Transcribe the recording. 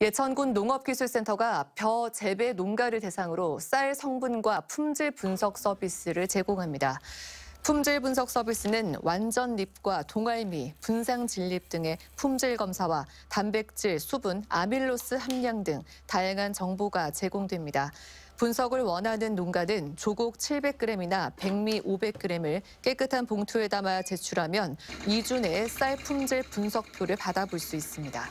예천군 농업기술센터가 벼 재배 농가를 대상으로 쌀 성분과 품질 분석 서비스를 제공합니다. 품질 분석 서비스는 완전 립과 동알미, 분상 진립 등의 품질 검사와 단백질, 수분, 아밀로스 함량 등 다양한 정보가 제공됩니다. 분석을 원하는 농가는 조곡 700g이나 백미 500g을 깨끗한 봉투에 담아 제출하면 2주 내에 쌀 품질 분석표를 받아볼 수 있습니다.